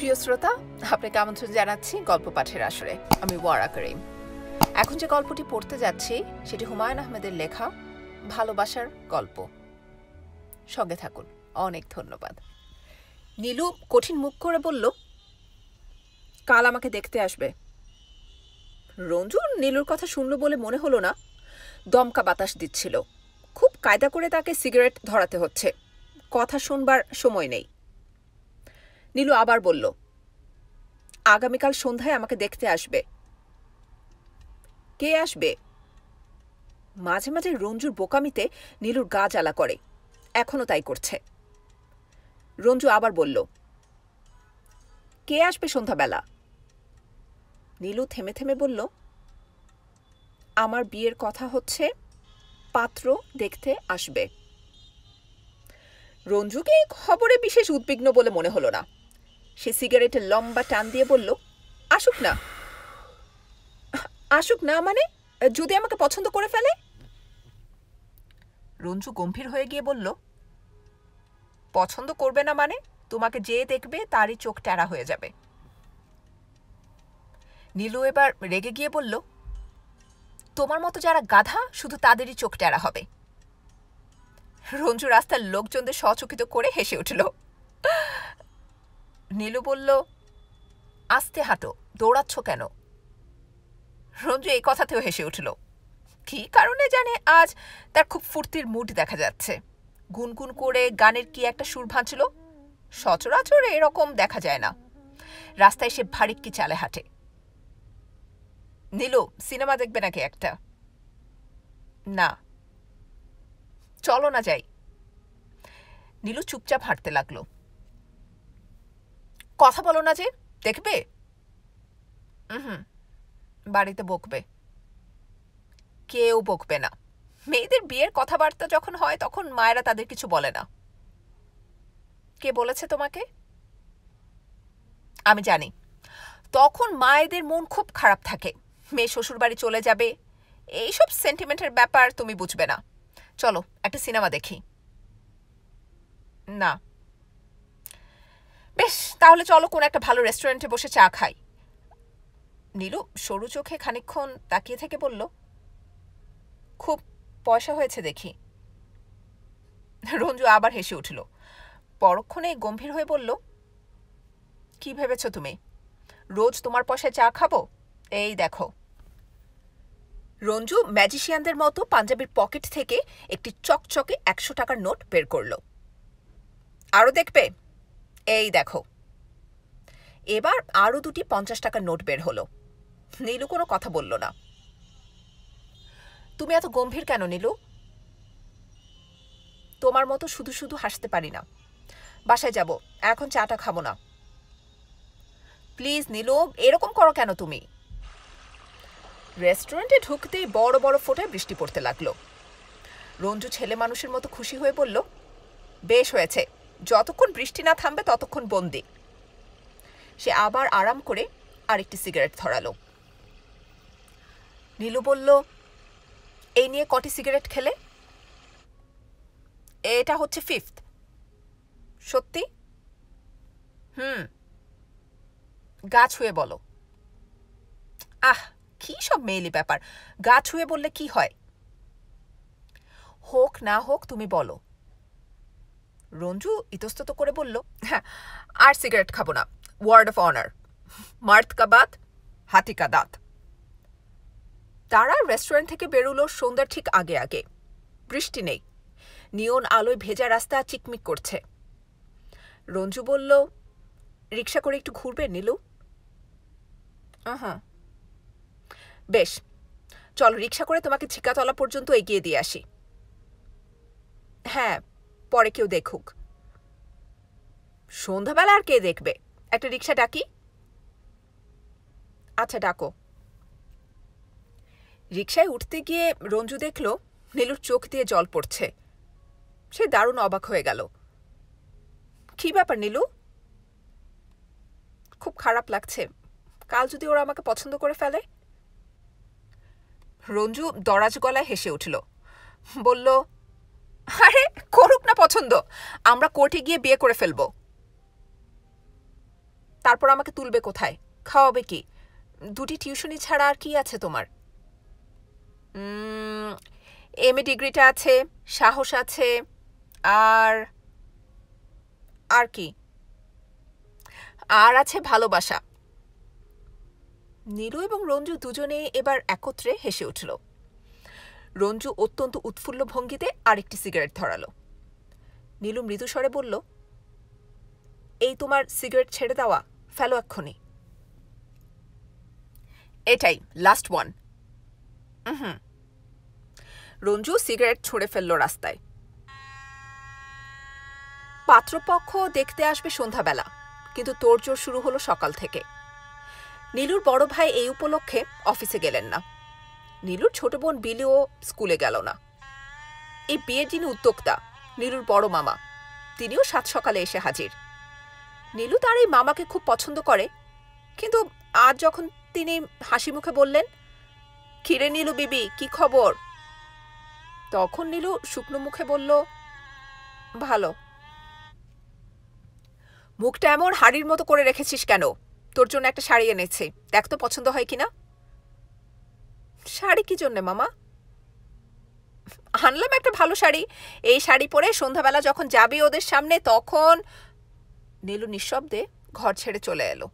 প্রিয় শ্রোতা আপনাকে আমন্ত্রণ জানাচ্ছি গল্প পাঠের আসরে আমি ওয়ারা করিম এখন যে গল্পটি পড়তে যাচ্ছি সেটি হুমায়ুন আহমেদের লেখা ভালোবাসার গল্প সঙ্গে থাকুন অনেক ধন্যবাদ নীলু কঠিন মুখ করে বলল কাল আমাকে দেখতে আসবে রঞ্জুর নীলুর কথা শুনল বলে মনে হলো না দমকা বাতাস দিচ্ছিল খুব কায়দা করে তাকে সিগারেট ধরাতে হচ্ছে কথা শুনবার সময় নেই নীলু আবার বলল আগামীকাল সন্ধ্যায় আমাকে দেখতে আসবে কে আসবে মাঝে মাঝে রঞ্জুর বোকামিতে নীলুর গা জ্বালা করে এখনও তাই করছে রঞ্জু আবার বলল কে আসবে সন্ধ্যাবেলা নীলু থেমে থেমে বলল আমার বিয়ের কথা হচ্ছে পাত্র দেখতে আসবে রঞ্জুকে খবরে বিশেষ উদ্বিগ্ন বলে মনে হলো না সে সিগারেটের লম্বা টান দিয়ে বলল আসুক না আসুক না মানে যদি আমাকে পছন্দ করে ফেলে রঞ্জু গম্ভীর হয়ে গিয়ে বলল পছন্দ করবে না মানে তোমাকে যে দেখবে তারই চোখ ট্যাড়া হয়ে যাবে নীলু এবার রেগে গিয়ে বলল তোমার মতো যারা গাধা শুধু তাদেরই চোখ ট্যাড়া হবে রঞ্জু রাস্তার লোকজনদের সচকিত করে হেসে উঠল নীলু বলল আস্তে হাঁটো দৌড়াচ্ছ কেন রঞ্জু এই কথাতেও হেসে উঠল কি কারণে জানে আজ তার খুব ফুর্তির মুড দেখা যাচ্ছে গুনগুন করে গানের কি একটা সুর ভাঁচল সচরাচর এরকম দেখা যায় না রাস্তায় সে ভারিক কি চালে হাঁটে নীলু সিনেমা দেখবে নাকি একটা না চলো না যাই নীলু চুপচাপ হাঁটতে লাগলো কথা বলো না যে দেখবে হুম বাড়িতে বকবে কেউ বকবে না মেয়েদের বিয়ের কথাবার্তা যখন হয় তখন মায়েরা তাদের কিছু বলে না কে বলেছে তোমাকে আমি জানি তখন মায়েদের মন খুব খারাপ থাকে মেয়ে শ্বশুর বাড়ি চলে যাবে এইসব সেন্টিমেন্টের ব্যাপার তুমি বুঝবে না চলো একটা সিনেমা দেখি না বেশ তাহলে চলো কোনো একটা ভালো রেস্টুরেন্টে বসে চা খাই নীলু সরু চোখে খানিক্ষণ তাকিয়ে থেকে বলল খুব পয়সা হয়েছে দেখি রঞ্জু আবার হেসে উঠল পরক্ষণে গম্ভীর হয়ে বলল কি ভেবেছ তুমি রোজ তোমার পয়সায় চা খাবো এই দেখো রঞ্জু ম্যাজিশিয়ানদের মতো পাঞ্জাবির পকেট থেকে একটি চকচকে একশো টাকার নোট বের করল আরও দেখবে এই দেখো এবার আরও দুটি পঞ্চাশ টাকার নোট বের হলো নীলু কোনো কথা বলল না তুমি এত গম্ভীর কেন নীলু তোমার মতো শুধু শুধু হাসতে পারি না বাসায় যাব এখন চাটা খাবো না প্লিজ নীলু এরকম করো কেন তুমি রেস্টুরেন্টে ঢুকতেই বড় বড় ফোটায় বৃষ্টি পড়তে লাগলো রঞ্জু ছেলে মানুষের মতো খুশি হয়ে বলল বেশ হয়েছে যতক্ষণ বৃষ্টি না থামবে ততক্ষণ বন্দি সে আবার আরাম করে আরেকটি সিগারেট ধরালো নীলু বলল এই নিয়ে কটি সিগারেট খেলে এটা হচ্ছে ফিফথ সত্যি হুম গা ছুঁয়ে বলো আহ কি সব মেয়েলি ব্যাপার গা ছুঁয়ে বললে কি হয় হোক না হোক তুমি বলো রঞ্জু ইতস্তত করে বলল হ্যাঁ আর সিগারেট খাবো না ওয়ার্ড অফ অনার মার্থ কা বাত হাতি কা দাঁত তারা রেস্টুরেন্ট থেকে বেরুলো সন্ধ্যার ঠিক আগে আগে বৃষ্টি নেই নিয়ন আলোয় ভেজা রাস্তা চিকমিক করছে রঞ্জু বলল রিক্সা করে একটু ঘুরবে নিলু হ্যাঁ বেশ চল রিক্সা করে তোমাকে ছিকাতলা পর্যন্ত এগিয়ে দিয়ে আসি হ্যাঁ পরে কেউ দেখুক সন্ধ্যাবেলা আর কে দেখবে একটা রিক্সা ডাকি আচ্ছা ডাকো রিক্সায় উঠতে গিয়ে রঞ্জু দেখল নীলুর চোখ দিয়ে জল পড়ছে সে দারুণ অবাক হয়ে গেল কি ব্যাপার নীলু খুব খারাপ লাগছে কাল যদি ওরা আমাকে পছন্দ করে ফেলে রঞ্জু দরাজ গলায় হেসে উঠল বলল আরে করুক না পছন্দ আমরা কোর্টে গিয়ে বিয়ে করে ফেলবো তারপর আমাকে তুলবে কোথায় খাওয়াবে কি দুটি টিউশনি ছাড়া আর কি আছে তোমার এম এ ডিগ্রিটা আছে সাহস আছে আর আর কি আর আছে ভালোবাসা নীলু এবং রঞ্জু দুজনে এবার একত্রে হেসে উঠল রঞ্জু অত্যন্ত উৎফুল্ল ভঙ্গিতে আরেকটি সিগারেট ধরালো নীলু মৃদুস্বরে বলল এই তোমার সিগারেট ছেড়ে দেওয়া ফেলো এক্ষুনি এটাই লাস্ট ওয়ান হুম রঞ্জু সিগারেট ছড়ে ফেলল রাস্তায় পাত্রপক্ষ দেখতে আসবে সন্ধ্যাবেলা কিন্তু তোড়জোড় শুরু হলো সকাল থেকে নীলুর বড় ভাই এই উপলক্ষে অফিসে গেলেন না নীলুর ছোট বোন বিলিও স্কুলে গেল না এই বিয়ের যিনি উদ্যোক্তা নীলুর বড় মামা তিনিও সাত সকালে এসে হাজির নীলু তার এই মামাকে খুব পছন্দ করে কিন্তু আজ যখন তিনি হাসি মুখে বললেন খিরে নীলু বিবি কি খবর তখন নীলু শুকনো মুখে বলল ভালো মুখটা এমন হাড়ির মতো করে রেখেছিস কেন তোর জন্য একটা শাড়ি এনেছে দেখ তো পছন্দ হয় কিনা শাড়ি কি জন্যে মামা আনলাম একটা ভালো শাড়ি এই শাড়ি পরে সন্ধ্যাবেলা যখন যাবি ওদের সামনে তখন নীলু নিঃশব্দে ঘর ছেড়ে চলে এলো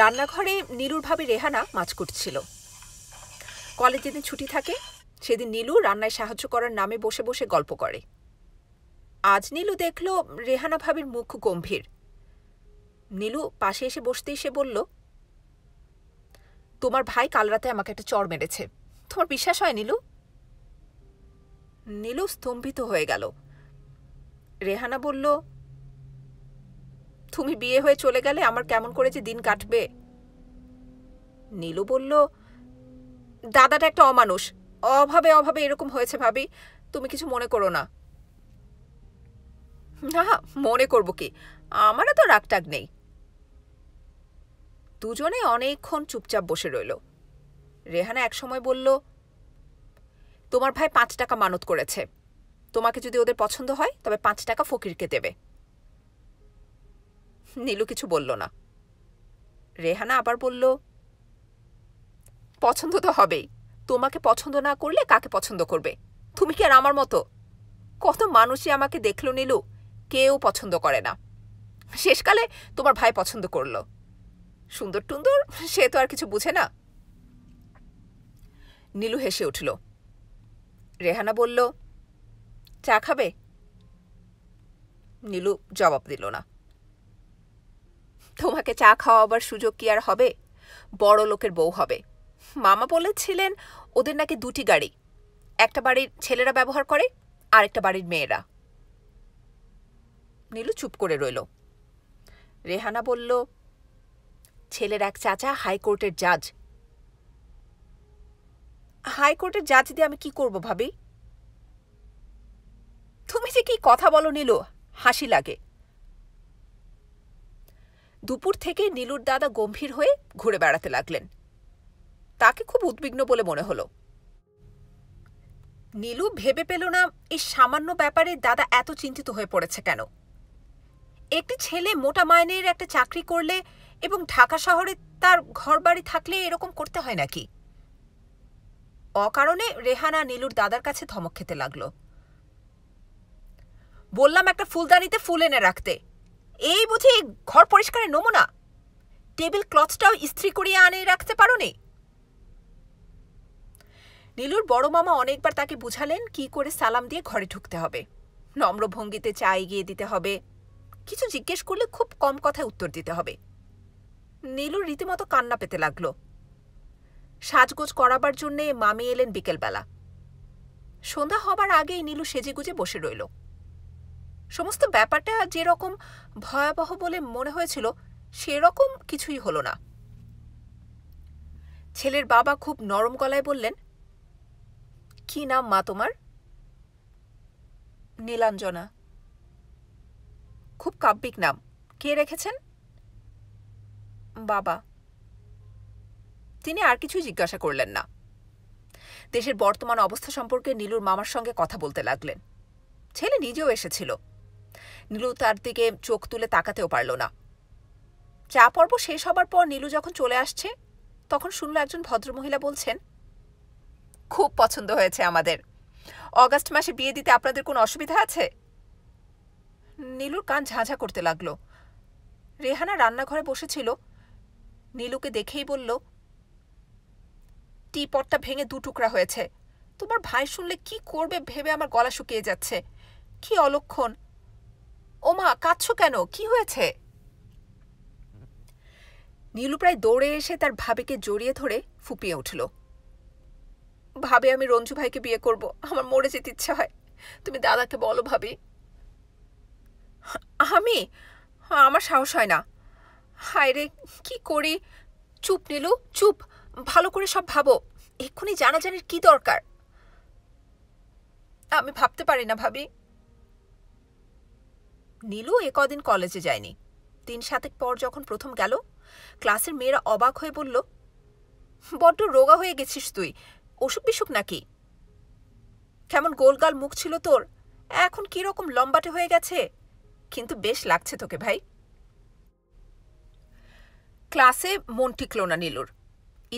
রান্নাঘরে নীলুর ভাবে রেহানা মাছ কুটছিল কলেজ যেদিন ছুটি থাকে সেদিন নীলু রান্নায় সাহায্য করার নামে বসে বসে গল্প করে আজ নীলু দেখল রেহানা ভাবির মুখ গম্ভীর নীলু পাশে এসে বসতেই সে বলল তোমার ভাই কাল রাতে আমাকে একটা চর মেরেছে তোমার বিশ্বাস হয় নীলু নীলু স্তম্ভিত হয়ে গেল রেহানা বলল তুমি বিয়ে হয়ে চলে গেলে আমার কেমন করে যে দিন কাটবে নীলু বলল দাদাটা একটা অমানুষ অভাবে অভাবে এরকম হয়েছে ভাবি তুমি কিছু মনে করো না না মনে করব কি আমারও তো রাগ টাগ নেই দুজনে অনেকক্ষণ চুপচাপ বসে রইল রেহানা একসময় বলল তোমার ভাই পাঁচ টাকা মানত করেছে তোমাকে যদি ওদের পছন্দ হয় তবে পাঁচ টাকা ফকিরকে দেবে নীলু কিছু বলল না রেহানা আবার বলল পছন্দ তো হবেই তোমাকে পছন্দ না করলে কাকে পছন্দ করবে তুমি কি আর আমার মতো কত মানুষই আমাকে দেখলো নীলু কেউ পছন্দ করে না শেষকালে তোমার ভাই পছন্দ করলো সুন্দর টুন্দর সে তো আর কিছু বুঝে না নীলু হেসে উঠল রেহানা বলল চা খাবে নীলু জবাব দিল না তোমাকে চা খাওয়াবার সুযোগ কি আর হবে বড় লোকের বউ হবে মামা বলেছিলেন ওদের নাকি দুটি গাড়ি একটা বাড়ির ছেলেরা ব্যবহার করে আর একটা বাড়ির মেয়েরা নীলু চুপ করে রইল রেহানা বলল ছেলের এক চাচা হাইকোর্টের জাজ হাইকোর্টের জাজ দিয়ে আমি কি করব ভাবি তুমি যে কি কথা বলো নীল হাসি লাগে দুপুর থেকে নীলুর দাদা গম্ভীর হয়ে ঘুরে বেড়াতে লাগলেন তাকে খুব উদ্বিগ্ন বলে মনে হলো নীলু ভেবে পেল না এই সামান্য ব্যাপারে দাদা এত চিন্তিত হয়ে পড়েছে কেন একটি ছেলে মোটা মাইনের একটা চাকরি করলে এবং ঢাকা শহরে তার ঘরবাড়ি থাকলে এরকম করতে হয় নাকি অকারণে রেহানা নীলুর দাদার কাছে ধমক খেতে লাগলো বললাম একটা ফুলদানিতে ফুল এনে রাখতে এই বুঝি ঘর পরিষ্কারের নমুনা টেবিল ক্লথটাও ইস্ত্রি করিয়ে আনে রাখতে পারো নি নীলুর বড় মামা অনেকবার তাকে বুঝালেন কি করে সালাম দিয়ে ঘরে ঢুকতে হবে নম্র ভঙ্গিতে চা এগিয়ে দিতে হবে কিছু জিজ্ঞেস করলে খুব কম কথায় উত্তর দিতে হবে নীলু রীতিমতো কান্না পেতে লাগল সাজগোজ করাবার জন্যে মামি এলেন বিকেলবেলা সন্ধ্যা হবার আগেই নীলু সেজেগুজে বসে রইল সমস্ত ব্যাপারটা যেরকম ভয়াবহ বলে মনে হয়েছিল সেরকম কিছুই হলো না ছেলের বাবা খুব নরম গলায় বললেন কি নাম মা তোমার নীলাঞ্জনা খুব কাব্যিক নাম কে রেখেছেন বাবা তিনি আর কিছুই জিজ্ঞাসা করলেন না দেশের বর্তমান অবস্থা সম্পর্কে নীলুর মামার সঙ্গে কথা বলতে লাগলেন ছেলে নিজেও এসেছিল নীলু তার দিকে চোখ তুলে তাকাতেও পারল না চা পর্ব শেষ হবার পর নীলু যখন চলে আসছে তখন শুনল একজন ভদ্রমহিলা বলছেন খুব পছন্দ হয়েছে আমাদের অগাস্ট মাসে বিয়ে দিতে আপনাদের কোনো অসুবিধা আছে নীলুর কান ঝাঁঝা করতে লাগলো রেহানা রান্নাঘরে বসেছিল নীলুকে দেখেই বলল টিপটটা ভেঙে দু টুকরা হয়েছে তোমার ভাই শুনলে কি করবে ভেবে আমার গলা শুকিয়ে যাচ্ছে কি অলক্ষণ ও মা কাঁদছ কেন কি হয়েছে নীলু প্রায় দৌড়ে এসে তার ভাবিকে জড়িয়ে ধরে ফুপিয়ে উঠল ভাবে আমি রঞ্জু ভাইকে বিয়ে করব আমার মরে যেতে ইচ্ছে হয় তুমি দাদাকে বলো ভাবি আমি আমার সাহস হয় না হায় রে কি করি চুপ নিলু চুপ ভালো করে সব ভাবো এক্ষুনি জানাজানির কি দরকার আমি ভাবতে পারি না ভাবি নীলু এ কদিন কলেজে যায়নি তিন সাতেক পর যখন প্রথম গেল ক্লাসের মেয়েরা অবাক হয়ে বলল বড্ড রোগা হয়ে গেছিস তুই অসুখ বিসুখ নাকি কেমন গোলগাল মুখ ছিল তোর এখন কীরকম লম্বাটে হয়ে গেছে কিন্তু বেশ লাগছে তোকে ভাই ক্লাসে মন টিকল না নীলুর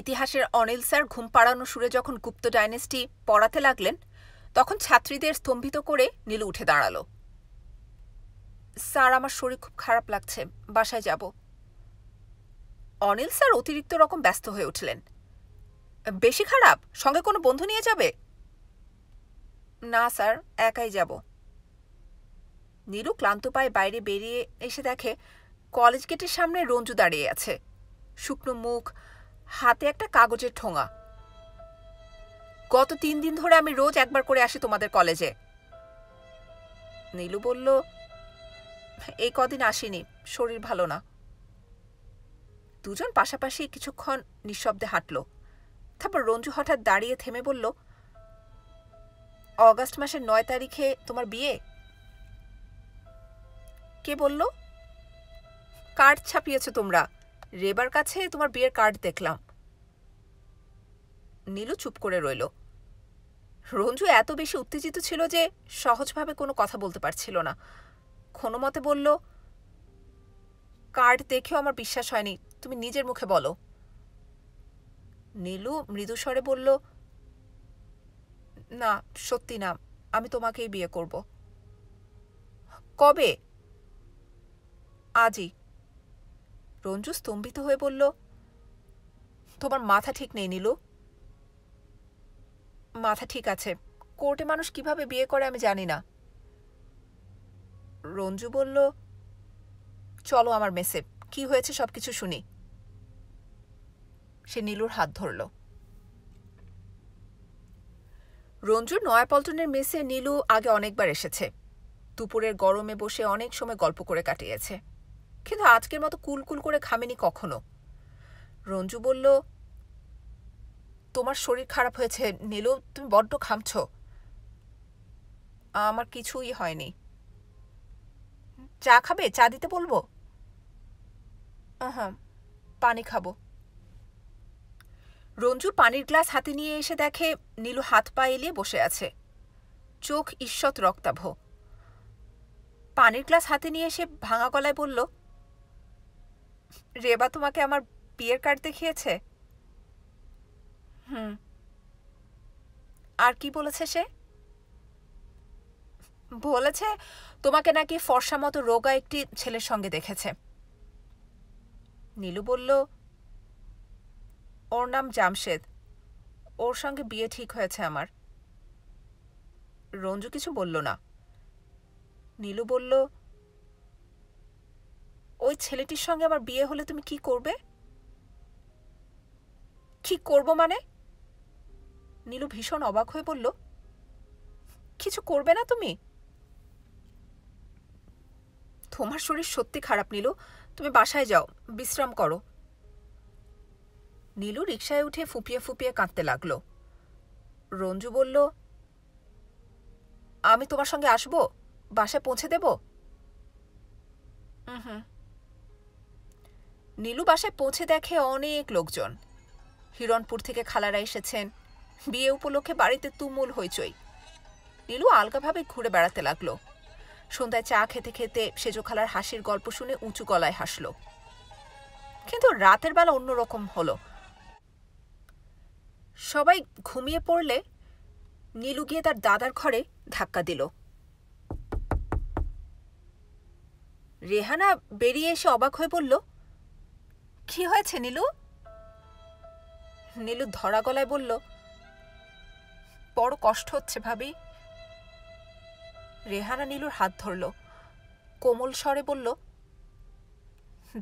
ইতিহাসের অনিল স্যার ঘুম পাড়ানো সুরে যখন গুপ্ত ডাইনেস্টি পড়াতে লাগলেন তখন ছাত্রীদের স্তম্ভিত করে নীলু উঠে দাঁড়াল স্যার আমার শরীর খুব খারাপ লাগছে বাসায় যাব অনিল স্যার অতিরিক্ত রকম ব্যস্ত হয়ে উঠলেন বেশি খারাপ সঙ্গে কোনো বন্ধু নিয়ে যাবে না স্যার একাই যাব নীলু ক্লান্ত পায়ে বাইরে বেরিয়ে এসে দেখে কলেজ গেটের সামনে রঞ্জু দাঁড়িয়ে আছে শুকনো মুখ হাতে একটা কাগজের ঠোঙা গত তিন দিন ধরে আমি রোজ একবার করে আসি তোমাদের কলেজে নীলু বলল এই কদিন আসিনি শরীর ভালো না দুজন পাশাপাশি কিছুক্ষণ নিঃশব্দে হাঁটল তারপর রঞ্জু হঠাৎ দাঁড়িয়ে থেমে বলল অগাস্ট মাসের নয় তারিখে তোমার বিয়ে কে বলল কার্ড ছাপিয়েছ তোমরা রেবার কাছে তোমার বিয়ের কার্ড দেখলাম নীলু চুপ করে রইল রঞ্জু এত বেশি উত্তেজিত ছিল যে সহজভাবে কোনো কথা বলতে পারছিল না কোনো মতে বলল কার্ড দেখেও আমার বিশ্বাস হয়নি তুমি নিজের মুখে বলো নীলু মৃদুস্বরে বলল না সত্যি না আমি তোমাকেই বিয়ে করব কবে আজই রঞ্জু স্তম্ভিত হয়ে বলল তোমার মাথা ঠিক নেই নিলু মাথা ঠিক আছে কোর্টে মানুষ কিভাবে বিয়ে করে আমি জানি না রঞ্জু বলল চলো আমার মেসে কি হয়েছে সব কিছু শুনি সে নীলুর হাত ধরল রঞ্জুর নয়াপল্টনের মেসে নীলু আগে অনেকবার এসেছে দুপুরের গরমে বসে অনেক সময় গল্প করে কাটিয়েছে কিন্তু আজকের মতো কুলকুল করে খামেনি কখনো রঞ্জু বলল তোমার শরীর খারাপ হয়েছে নিলেও তুমি বড্ড খামছ আমার কিছুই হয়নি চা খাবে চা দিতে বলবো হ্যাঁ পানি খাবো রঞ্জু পানির গ্লাস হাতে নিয়ে এসে দেখে নীলু হাত পা এলিয়ে বসে আছে চোখ ঈশ্বত রক্তাভ পানির গ্লাস হাতে নিয়ে এসে ভাঙা গলায় বলল রেবা তোমাকে আমার বিয়ের কার্ড দেখিয়েছে হুম আর কি বলেছে সে বলেছে তোমাকে নাকি ফর্সা মতো রোগা একটি ছেলের সঙ্গে দেখেছে নীলু বলল ওর নাম জামশেদ ওর সঙ্গে বিয়ে ঠিক হয়েছে আমার রঞ্জু কিছু বলল না নীলু বলল ওই ছেলেটির সঙ্গে আমার বিয়ে হলে তুমি কি করবে কি করব মানে নীলু ভীষণ অবাক হয়ে বলল কিছু করবে না তুমি তোমার শরীর সত্যি খারাপ নীলু তুমি বাসায় যাও বিশ্রাম করো নীলু রিকশায় উঠে ফুপিয়ে ফুপিয়ে কাঁদতে লাগলো রঞ্জু বলল আমি তোমার সঙ্গে আসবো বাসায় পৌঁছে দেব হুম নীলু বাসায় পৌঁছে দেখে অনেক লোকজন হিরণপুর থেকে খালারা এসেছেন বিয়ে উপলক্ষে বাড়িতে তুমুল হইচই নীলু আলগাভাবে ঘুরে বেড়াতে লাগলো সন্ধ্যায় চা খেতে খেতে সেজখালার খালার হাসির গল্প শুনে উঁচু গলায় হাসল কিন্তু রাতের বেলা অন্যরকম হলো সবাই ঘুমিয়ে পড়লে নীলু গিয়ে তার দাদার ঘরে ধাক্কা দিল রেহানা বেরিয়ে এসে অবাক হয়ে বলল কি হয়েছে নীলু নীলু ধরা গলায় বলল বড় কষ্ট হচ্ছে ভাবি রেহানা নীলুর হাত ধরল কোমল স্বরে বলল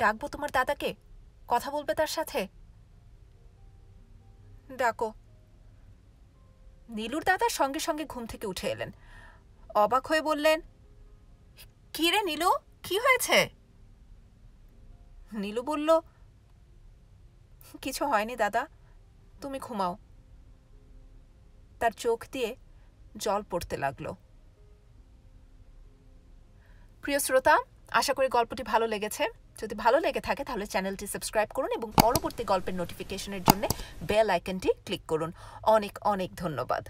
ডাকবো তোমার দাদাকে কথা বলবে তার সাথে ডাকো নীলুর দাদা সঙ্গে সঙ্গে ঘুম থেকে উঠে এলেন অবাক হয়ে বললেন কিরে নীলু কি হয়েছে নীলু বলল কিছু হয়নি দাদা তুমি ঘুমাও তার চোখ দিয়ে জল পড়তে লাগলো প্রিয় শ্রোতা আশা করি গল্পটি ভালো লেগেছে যদি ভালো লেগে থাকে তাহলে চ্যানেলটি সাবস্ক্রাইব করুন এবং পরবর্তী গল্পের নোটিফিকেশনের জন্য বেল আইকনটি ক্লিক করুন অনেক অনেক ধন্যবাদ